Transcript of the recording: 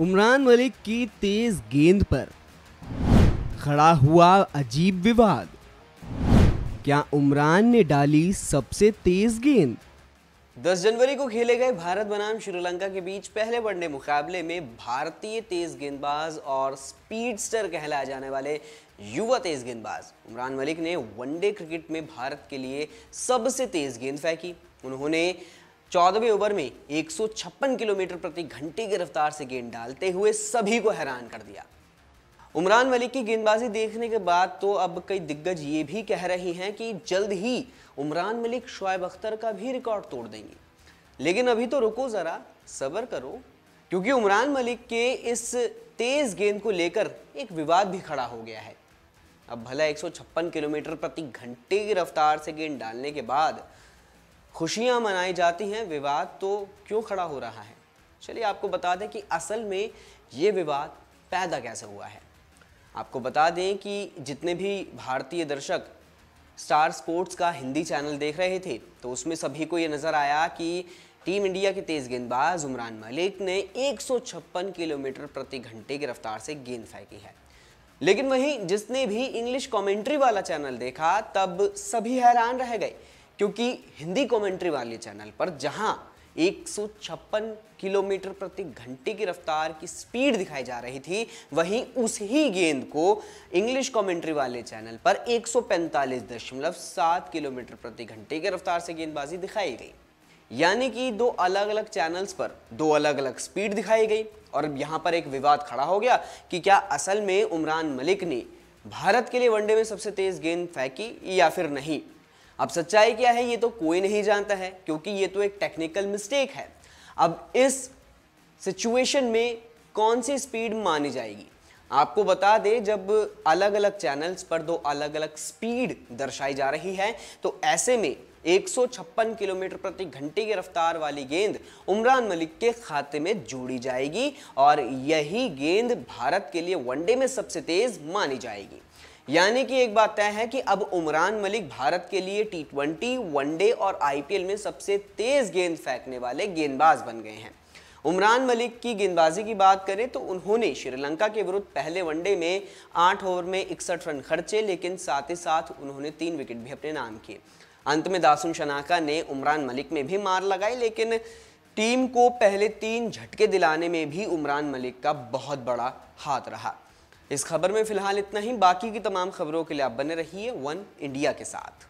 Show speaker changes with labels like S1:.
S1: उमरान मलिक की तेज गेंद पर खड़ा हुआ अजीब विवाद क्या उमरान ने डाली सबसे तेज गेंद 10 जनवरी को खेले गए भारत बनाम श्रीलंका के बीच पहले वनडे मुकाबले में भारतीय तेज गेंदबाज और स्पीडस्टर कहलाए जाने वाले युवा तेज गेंदबाज उमरान मलिक ने वनडे क्रिकेट में भारत के लिए सबसे तेज गेंद फेंकी उन्होंने चौदहवें ओवर में एक किलोमीटर प्रति घंटे की रफ्तार से गेंद डालते हुए सभी को हैरान कर दिया उमरान मलिक की गेंदबाजी देखने के बाद तो अब कई दिग्गज ये भी कह रहे हैं कि जल्द ही उमरान मलिक शुएब अख्तर का भी रिकॉर्ड तोड़ देंगे लेकिन अभी तो रुको ज़रा सबर करो क्योंकि उमरान मलिक के इस तेज़ गेंद को लेकर एक विवाद भी खड़ा हो गया है अब भला एक किलोमीटर प्रति घंटे की रफ्तार से गेंद डालने के बाद खुशियाँ मनाई जाती हैं विवाद तो क्यों खड़ा हो रहा है चलिए आपको बता दें कि असल में ये विवाद पैदा कैसे हुआ है आपको बता दें कि जितने भी भारतीय दर्शक स्टार स्पोर्ट्स का हिंदी चैनल देख रहे थे तो उसमें सभी को ये नज़र आया कि टीम इंडिया के तेज़ गेंदबाज उमरान मलिक ने एक किलोमीटर प्रति घंटे की रफ्तार से गेंद फेंकी है लेकिन वहीं जिसने भी इंग्लिश कमेंट्री वाला चैनल देखा तब सभी हैरान रह गए क्योंकि हिंदी कमेंट्री वाले चैनल पर जहां एक किलोमीटर प्रति घंटे की रफ्तार की स्पीड दिखाई जा रही थी वहीं उस ही गेंद को इंग्लिश कमेंट्री वाले चैनल पर 145.7 किलोमीटर प्रति घंटे की रफ्तार से गेंदबाजी दिखाई गई यानी कि दो अलग अलग चैनल्स पर दो अलग अलग स्पीड दिखाई गई और यहाँ पर एक विवाद खड़ा हो गया कि क्या असल में उमरान मलिक ने भारत के लिए वनडे में सबसे तेज गेंद फेंकी या फिर नहीं अब सच्चाई क्या है ये तो कोई नहीं जानता है क्योंकि ये तो एक टेक्निकल मिस्टेक है अब इस सिचुएशन में कौन सी स्पीड मानी जाएगी आपको बता दें जब अलग अलग चैनल्स पर दो अलग अलग स्पीड दर्शाई जा रही है तो ऐसे में 156 किलोमीटर प्रति घंटे की रफ्तार वाली गेंद उमरान मलिक के खाते में जोड़ी जाएगी और यही गेंद भारत के लिए वनडे में सबसे तेज मानी जाएगी यानी कि एक बात तय है कि अब उमरान मलिक भारत के लिए टी ट्वेंटी वनडे और आईपीएल में सबसे तेज गेंद फेंकने वाले गेंदबाज बन गए हैं उमरान मलिक की गेंदबाजी की बात करें तो उन्होंने श्रीलंका के विरुद्ध पहले वनडे में आठ ओवर में इकसठ रन खर्चे लेकिन साथ ही साथ उन्होंने तीन विकेट भी अपने नाम किए अंत में दासुन शनाका ने उमरान मलिक में भी मार लगाई लेकिन टीम को पहले तीन झटके दिलाने में भी उमरान मलिक का बहुत बड़ा हाथ रहा इस खबर में फिलहाल इतना ही बाकी की तमाम खबरों के लिए आप बने रहिए वन इंडिया के साथ